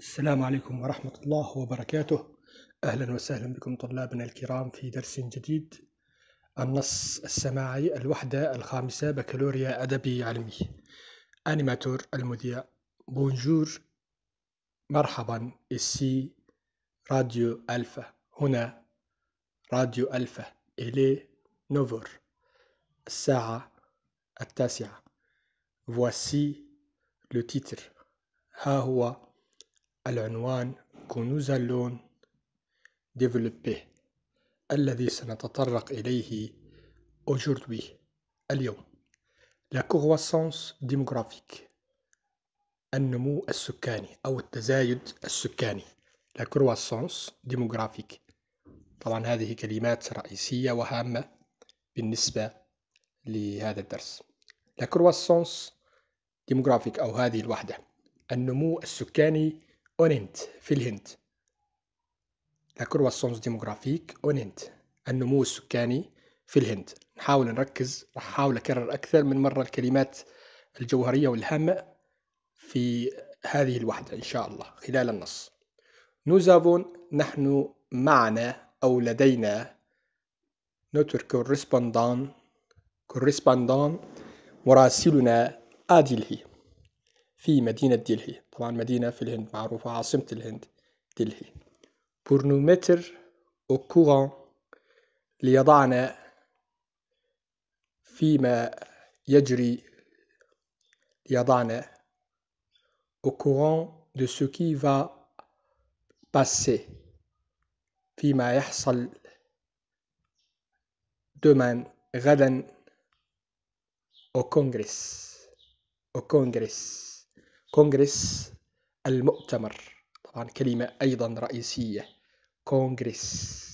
السلام عليكم ورحمة الله وبركاته أهلا وسهلا بكم طلابنا الكرام في درس جديد النص السماعي الوحدة الخامسة بكالوريا أدبي علمي أنيماتور المذيع بونجور مرحبا السي راديو ألفا هنا راديو ألفا إلي نوفر الساعة التاسعة Voici le titre. ها هو العنوان كنوز اللون ديفلوبيه الذي سنتطرق إليه aujourd'hui اليوم لا كرواسونس ديموغرافيك النمو السكاني أو التزايد السكاني لا كرواسونس ديموغرافيك طبعا هذه كلمات رئيسية وهامة بالنسبة لهذا الدرس لا كرواسونس ديموغرافيك أو هذه الوحدة النمو السكاني أوننت في الهند لا كرواسونس ديموغرافيك أونينت النمو السكاني في الهند نحاول نركز راح احاول اكرر اكثر من مره الكلمات الجوهريه والهامه في هذه الوحده ان شاء الله خلال النص نوزافون نحن معنا او لدينا نوتر كورسبوندان كورسبوندان مراسلنا آديلهي في مدينة دلهي طبعا مدينة في الهند معروفة عاصمة الهند دلهي pour أو كوران ليضعنا فيما يجري يضعنا أو كوران دو سو كي فا باسي فيما يحصل دومان غدا أو كونغرس أو كونغرس كونغرس المؤتمر طبعا كلمة أيضا رئيسية كونغرس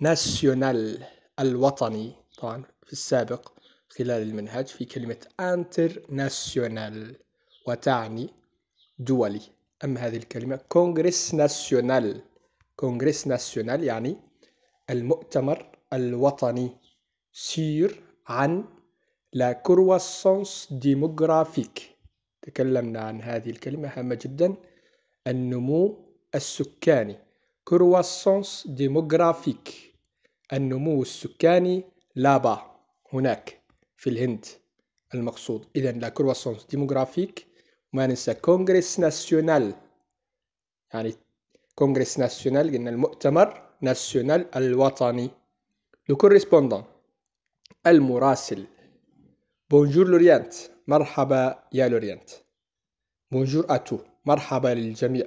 ناسيونال الوطني طبعا في السابق خلال المنهج في كلمة انتر ناسيونال وتعني دولي أما هذه الكلمة كونغرس ناسيونال كونغرس ناسيونال يعني المؤتمر الوطني سير عن لا كرواسونس ديموغرافيك تكلمنا عن هذه الكلمة هامة جدا النمو السكاني كرواسونس ديموغرافيك النمو السكاني لابا هناك في الهند المقصود إذا لا كرواسونس ديموغرافيك ما ننسى كونغرس ناسيونال يعني كونغرس ناسيونال قلنا المؤتمر ناسيونال الوطني لو كوريسبوندون المراسل بونجور لوريانت مرحبا يا لورينت بونجور أتو مرحبا للجميع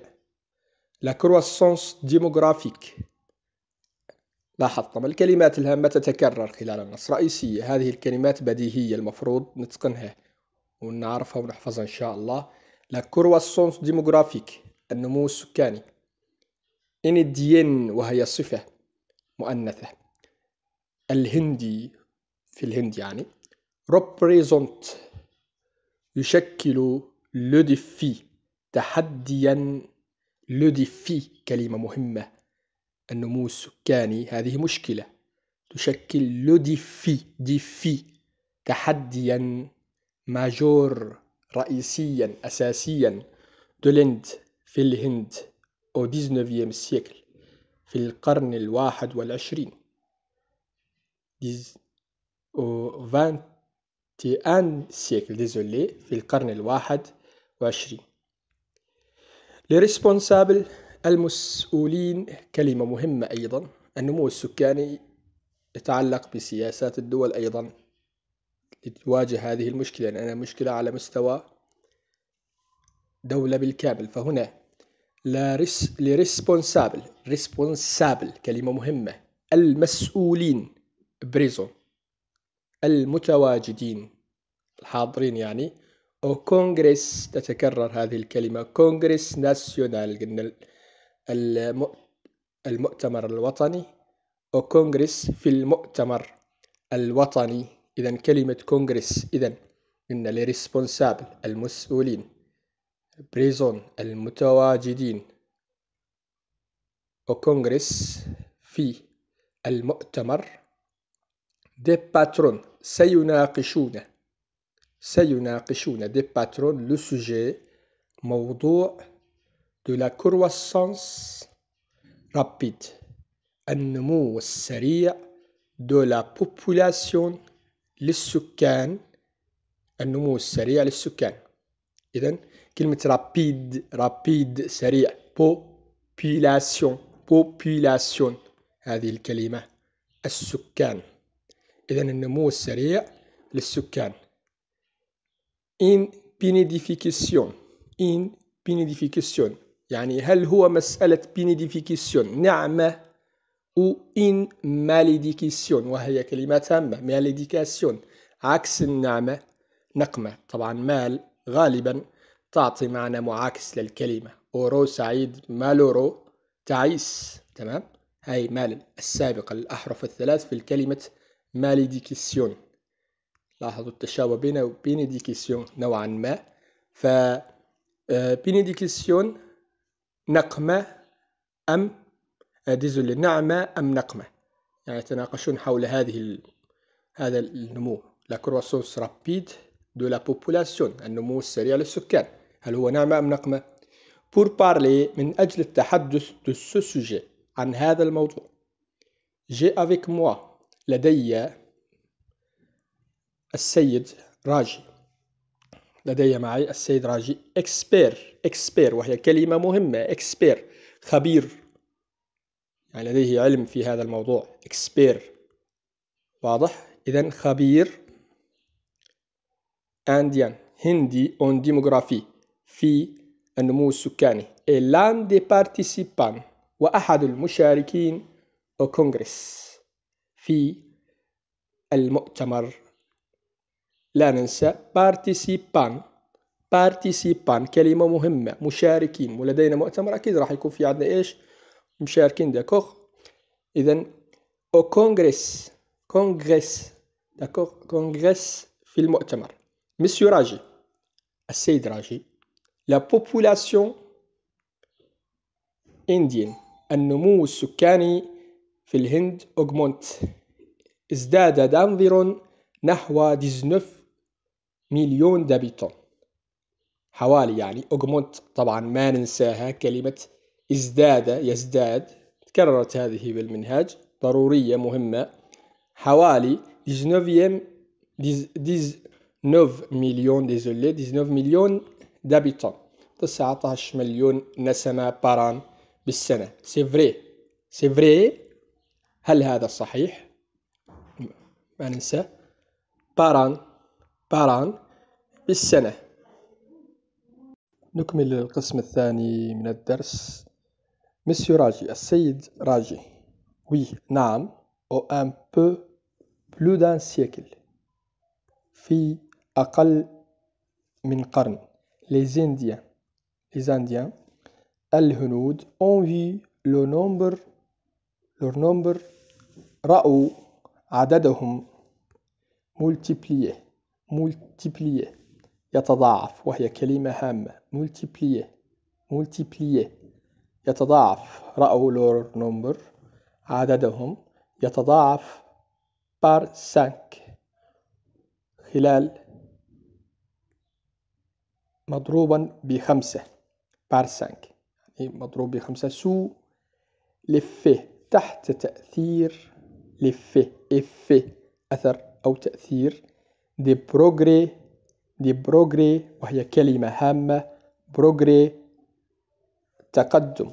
لا كرواسونس ديموغرافيك لاحظ طبعا الكلمات الهامة تتكرر خلال النص رئيسية هذه الكلمات بديهية المفروض نتقنها ونعرفها ونحفظها إن شاء الله لا كرواسونس ديموغرافيك النمو السكاني إنديين وهي صفة مؤنثة الهندي في الهند يعني represent يشكل لو ديفي تحديا لو ديفي كلمة مهمة النمو السكاني هذه مشكلة تشكل لو ديفي ديفي تحديا ماجور رئيسيا أساسيا دولند في الهند au ديزنوفيام سيكل siècle في القرن الواحد والعشرين au فانت تي آن سيكل ديزولي في القرن الواحد وعشرين لريسبونسابل المسؤولين كلمة مهمة أيضا النمو السكاني يتعلق بسياسات الدول أيضا لتواجه هذه المشكلة لأنها يعني مشكلة على مستوى دولة بالكامل فهنا لا ريس لريسبونسابل ريسبونسابل كلمة مهمة المسؤولين بريزون المتواجدين الحاضرين يعني أو كونغرس تتكرر هذه الكلمة كونغرس ناسيونال قلنا المؤتمر الوطني أو كونغرس في المؤتمر الوطني إذا كلمة كونغرس إذا قلنا لريسبونسابل المسؤولين بريزون المتواجدين أو كونغرس في المؤتمر دي باترون سيناقشون سيناقشون دي باترون لو سوجي موضوع دو لا كرواسونس رابيد النمو السريع دو لا بوبولاسيون للسكان النمو السريع للسكان إذا كلمة رابيد رابيد سريع population بوبولاسيون هذه الكلمة السكان إذا النمو السريع للسكان إن بينيديفيكيسيون إن بينيديفيكيسيون يعني هل هو مسألة بينيديفيكيسيون نعمة أو إن ماليديكيسيون وهي كلمة هامة ماليديكاسيون عكس النعمة نقمة طبعا مال غالبا تعطي معنى معاكس للكلمة أورو سعيد مالورو تعيس تمام هاي مال السابقة الأحرف الثلاث في الكلمة ماليديكسيون لاحظوا التشابه بينه وبينيديكيسيون نوعا ما ف آه، بينيديكسيون نقمة أم آه، ديزولي نعمة أم نقمة يعني يتناقشون حول هذه ال... هذا النمو لا كروسونس رابيد دو لا بوبولاسيون النمو السريع للسكان هل هو نعمة أم نقمة؟ بور بارلي من أجل التحدث دو سو عن هذا الموضوع جي افيك موا لدي السيد راجي لدي معي السيد راجي اكسبير اكسبير وهي كلمة مهمة اكسبير خبير يعني لديه علم في هذا الموضوع اكسبير واضح إذا خبير أنديان يعني هندي اون ديموغرافي في النمو السكاني لان دي بارتيسيبان وأحد المشاركين او كونغرس في المؤتمر لا ننسى بارتيسيبان بارتيسيبان كلمة مهمة مشاركين ولدينا مؤتمر أكيد راح يكون في عندنا إيش مشاركين داكوغ إذا أو كونغرس كونغرس داكوغ كونغرس في المؤتمر مسيو راجي السيد راجي لا بوبولاسيون انديين النمو السكاني في الهند أوغمونت ازداد دنفر نحو 19 مليون دابيتون حوالي يعني أوغمونت طبعا ما ننساها كلمة ازداد يزداد تكررت هذه بالمنهاج ضرورية مهمة حوالي 19 19 مليون ديزولي 19 مليون دابيتون 19 مليون نسمة باران بالسنة سي فري سي فري هل هذا صحيح ما ننسى باران باران بالسنة نكمل القسم الثاني من الدرس مسيو راجي السيد راجي وي نعم أو أن بو بلو دان سيكل في أقل من قرن les Indiens les Indiens الهنود ont vu le nombre leur nombre رأوا عددهم multiplié multiplié يتضاعف وهي كلمة هامة multiplié multiplié يتضاعف رأوا لور نومبر عددهم يتضاعف par 5 خلال مضروبا بخمسة par 5 يعني مضروب بخمسة سو لفه تحت تأثير لفيه إفيه أثر أو تأثير دي بروغري دي بروغري وهي كلمة هامة بروغري تقدم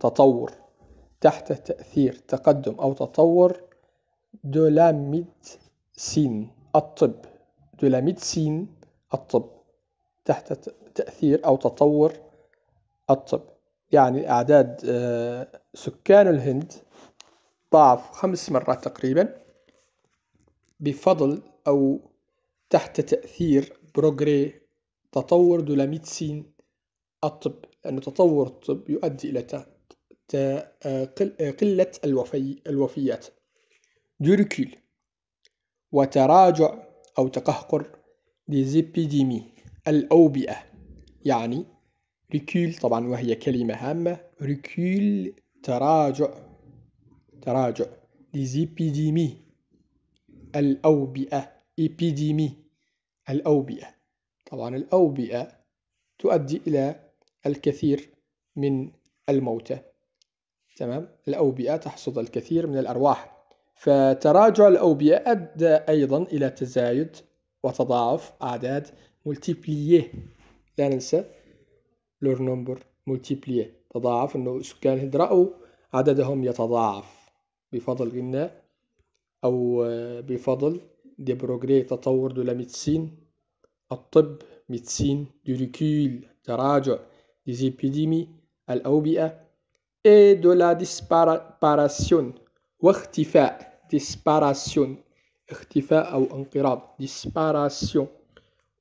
تطور تحت تأثير تقدم أو تطور دو لا ميدسين الطب دو لا ميدسين الطب تحت تأثير أو تطور الطب يعني أعداد آه، سكان الهند ضعف خمس مرات تقريبا بفضل أو تحت تأثير بروجري تطور دو لا ميديسين الطب لأن تطور الطب يؤدي إلى قلة الوفي الوفيات دو ركيل وتراجع أو تقهقر ديزيبيديمي الأوبئة يعني ركيل طبعا وهي كلمة هامة ركيل تراجع تراجع ديزيبيديمي الأوبئة إبيديمي الأوبئة طبعا الأوبئة تؤدي إلى الكثير من الموتى تمام الأوبئة تحصد الكثير من الأرواح فتراجع الأوبئة أدى أيضا إلى تزايد وتضاعف أعداد ملتيبليه لا ننسى لور نمبر ملتيبليه تضاعف أنه سكان الهند رأوا عددهم يتضاعف بفضل غناء أو آه، بفضل دي بروغري تطور دو لا الطب ميدسين دو ريكول تراجع دي زيبيديمي الأوبئة اي دو لا ديسباراسيون واختفاء ديسباراسيون اختفاء أو انقراض ديسباراسيون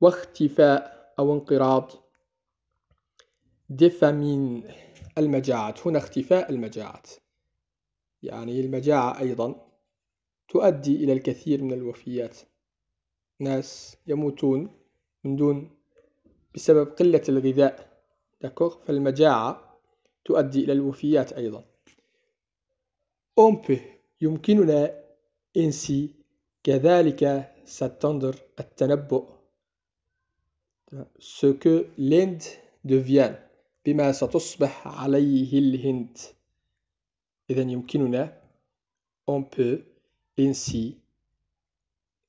واختفاء أو انقراض ديفامين المجاعات هنا اختفاء المجاعات يعني المجاعة أيضا تؤدي إلى الكثير من الوفيات ناس يموتون من دون بسبب قلة الغذاء داكوغ فالمجاعة تؤدي إلى الوفيات أيضا أومبي يمكننا إنسي كذلك ستندر التنبؤ سكو ليند دوفيان بما ستصبح عليه الهند إذن يمكننا on peut ainsi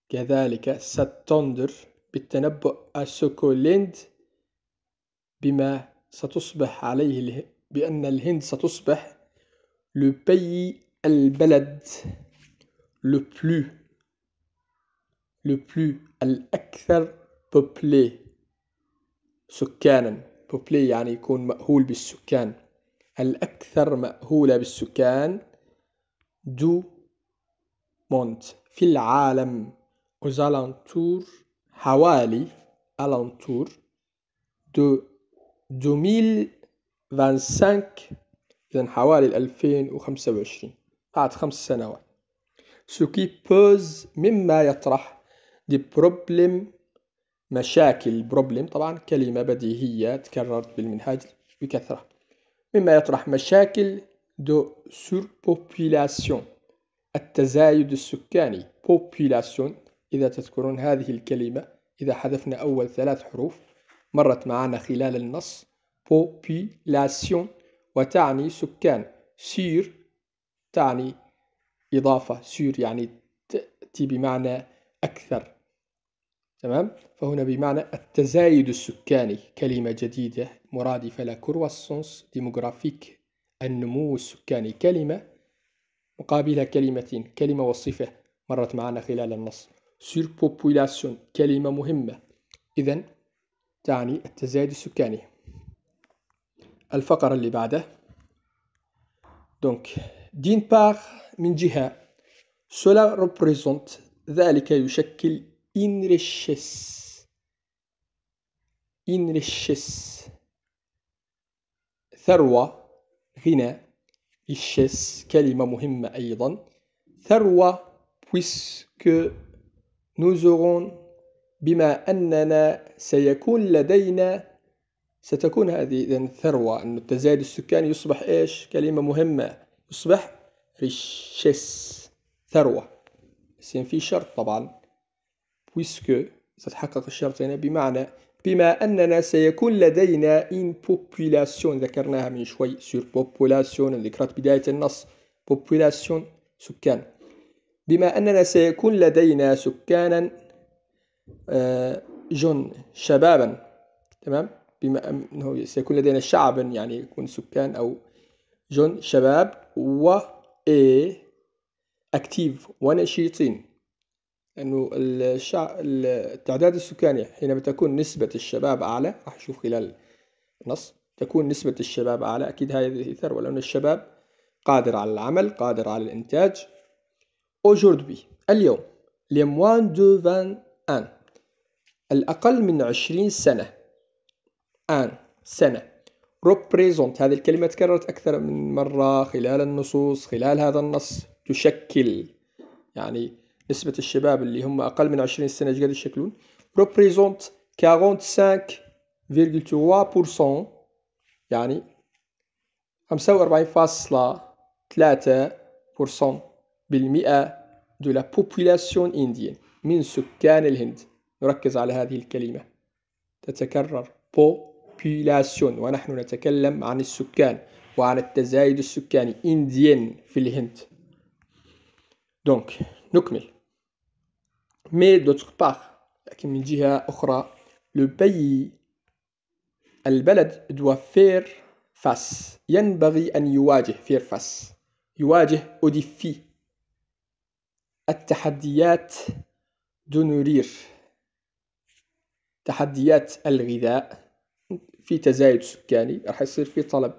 كذلك ستندر بالتنبؤ à ce بما ستصبح عليه بأن الهند ستصبح لو بي البلد لو بلو لو بلو الأكثر بوبلي سكانا بوبلي يعني يكون مأهول بالسكان الأكثر مأهولة بالسكان دو مونت في العالم حوالي ألانتور دو دو ميل فانسانك إذن حوالي وخمسة وعشرين بعد خمس سنوات سوكي بوز مما يطرح دي بروبليم مشاكل بروبليم طبعا كلمة بديهية تكررت بالمنهاج بكثرة مما يطرح مشاكل دو بوبولاسيون التزايد السكاني بوبولاسيون إذا تذكرون هذه الكلمة إذا حذفنا أول ثلاث حروف مرت معنا خلال النص بوبولاسيون وتعني سكان سير تعني إضافة سير يعني تأتي بمعنى أكثر تمام فهنا بمعنى التزايد السكاني كلمة جديدة مرادفة لكرواسونس ديموغرافيك النمو السكاني كلمة مقابلها كلمتين كلمة وصفة مرت معنا خلال النص سيربوبولاسيون كلمة مهمة إذا تعني التزايد السكاني الفقرة اللي بعده دونك دين بار من جهة سولا représente ذلك يشكل enriches enriches ثروة غنى richesse كلمة مهمة أيضا ثروة puisque nous aurons بما أننا سيكون لدينا ستكون هذه إذا ثروة أن التزايد السكاني يصبح إيش كلمة مهمة يصبح ريشيس ثروة بس في شرط طبعا puisque ستتحقق الشرط هنا بمعنى بما أننا سيكون لدينا in population ذكرناها من شوي sur population ذكرت بداية النص population سكان بما أننا سيكون لدينا سكانا آه، جن شبابا تمام بما أنه سيكون لدينا شعبا يعني يكون سكان أو جن شباب و اكتيف ونشيطين أنه الشع... التعداد السكاني حينما تكون نسبة الشباب أعلى راح نشوف خلال النص تكون نسبة الشباب أعلى أكيد هذه ثروة لأن الشباب قادر على العمل قادر على الإنتاج اوجوردي اليوم les دو فان ان الأقل من 20 سنة أن سنة represent هذه الكلمة تكررت أكثر من مرة خلال النصوص خلال هذا النص تشكل يعني نسبة الشباب اللي هم أقل من عشرين سنة ايش قد يشكلون؟ ريبريزونت 45.3% يعني 45.3% بالمئة دو لا بوبولاسيون indienne من سكان الهند نركز على هذه الكلمة تتكرر بوبولاسيون ونحن نتكلم عن السكان وعن التزايد السكاني انديان في الهند دونك نكمل مي d'autre part لكن من جهة أخرى لو pays البلد doit فير فاس ينبغي أن يواجه فير فاس يواجه اوديفي التحديات دونورير تحديات الغذاء في تزايد سكاني راح يصير في طلب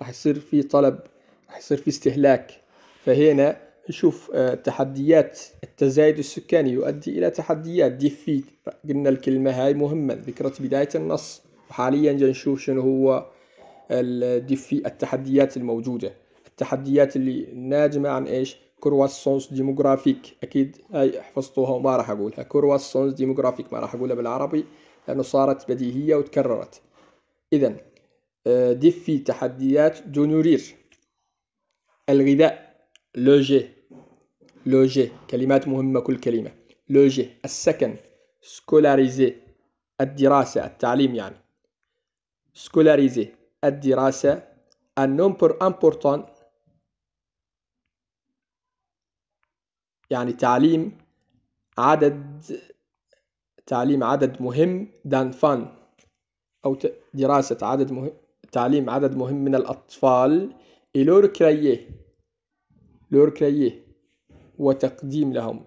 راح يصير في طلب راح يصير في استهلاك فهنا نشوف آه، تحديات التزايد السكاني يؤدي إلى تحديات ديفيد قلنا الكلمة هاي مهمة ذكرت بداية النص وحاليا نشوف شنو هو الديفي التحديات الموجودة التحديات اللي ناجمة عن ايش كرواسونس ديموغرافيك اكيد هاي حفظتوها وما راح اقولها كرواسونس ديموغرافيك ما راح اقولها بالعربي لانه صارت بديهية وتكررت اذا آه، ديفي تحديات دونورير الغذاء لوجيه لوجي كلمات مهمة كل كلمة لوجي السكن سكولاريزي الدراسة التعليم يعني سكولاريزي الدراسة النمبر امبورتون يعني تعليم عدد تعليم عدد مهم فان أو دراسة عدد مهم تعليم عدد مهم من الأطفال إلور كرييه لور كرييه وتقديم لهم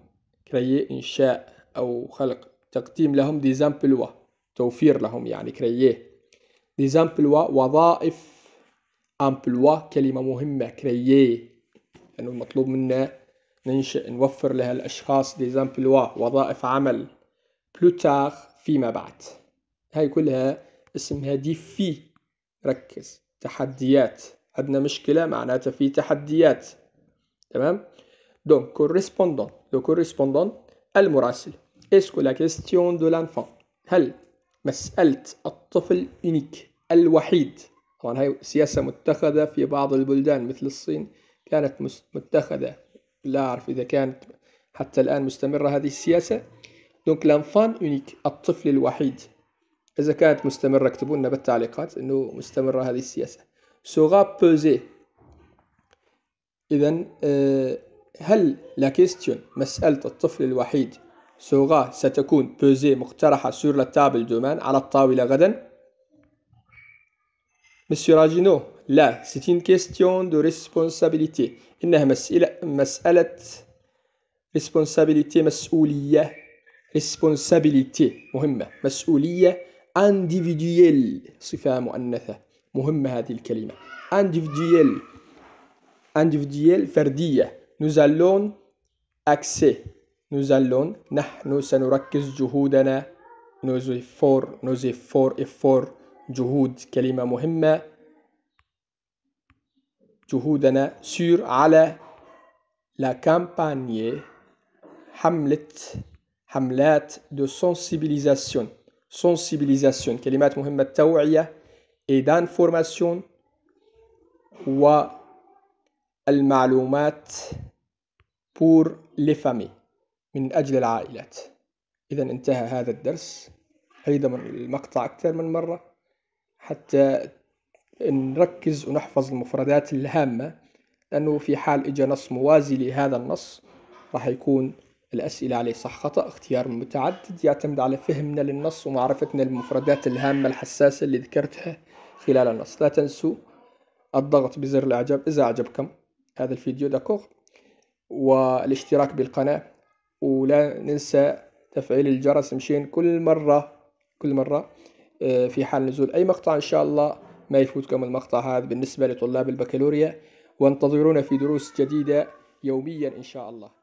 كري إنشاء أو خلق تقديم لهم des emplois توفير لهم يعني créer des emplois وظائف emploi كلمة مهمة créer لأنه المطلوب منا ننشئ نوفر الأشخاص des emplois وظائف عمل plus فيما بعد هاي كلها اسمها دي في ركز تحديات عندنا مشكلة معناتها في تحديات تمام Donc, correspondant. Le correspondant, المراسل. Est-ce que la question de l'enfant هل مسألة الطفل unique الوحيد طبعا هاي سياسة متخذة في بعض البلدان مثل الصين كانت متخذة لا أعرف إذا كانت حتى الآن مستمرة هذه السياسة دونك لانفان يونيك الطفل الوحيد إذا كانت مستمرة اكتبوا لنا بالتعليقات أنه مستمرة هذه السياسة سوغا بوزي إذا هل لا كيستيون مسألة الطفل الوحيد سوغا ستكون بوزي مقترحة سور لا تابل دومان على الطاولة غدا؟ مسيو راجينو لا ستين كيستيون دو ريسبونسابيليتي إنها مسألة مسألة ريسبونسابيليتي مسؤولية ريسبونسابيليتي مهمة مسؤولية انديفيدييل صفة مؤنثة مهمة هذه الكلمة انديفيدييل انديفيدييل فردية nous allons axer nous allons نحن سنركز جهودنا nos efforts nos efforts efforts جهود كلمة مهمة جهودنا sur على la campagne حملة حملات de sensibilisation sensibilisation كلمات مهمة توعية et d'information والمعلومات pour les familles من أجل العائلات إذا انتهى هذا الدرس أيضا المقطع أكثر من مرة حتى نركز ونحفظ المفردات الهامة لأنه في حال إجا نص موازي لهذا النص راح يكون الأسئلة عليه صح خطأ اختيار متعدد يعتمد على فهمنا للنص ومعرفتنا للمفردات الهامة الحساسة اللي ذكرتها خلال النص لا تنسوا الضغط بزر الإعجاب إذا أعجبكم هذا الفيديو دقوق والاشتراك بالقناة ولا ننسى تفعيل الجرس مشين كل مرة كل مرة آه، في حال نزول أي مقطع إن شاء الله ما يفوتكم المقطع هذا بالنسبة لطلاب البكالوريا وانتظرونا في دروس جديدة يوميا إن شاء الله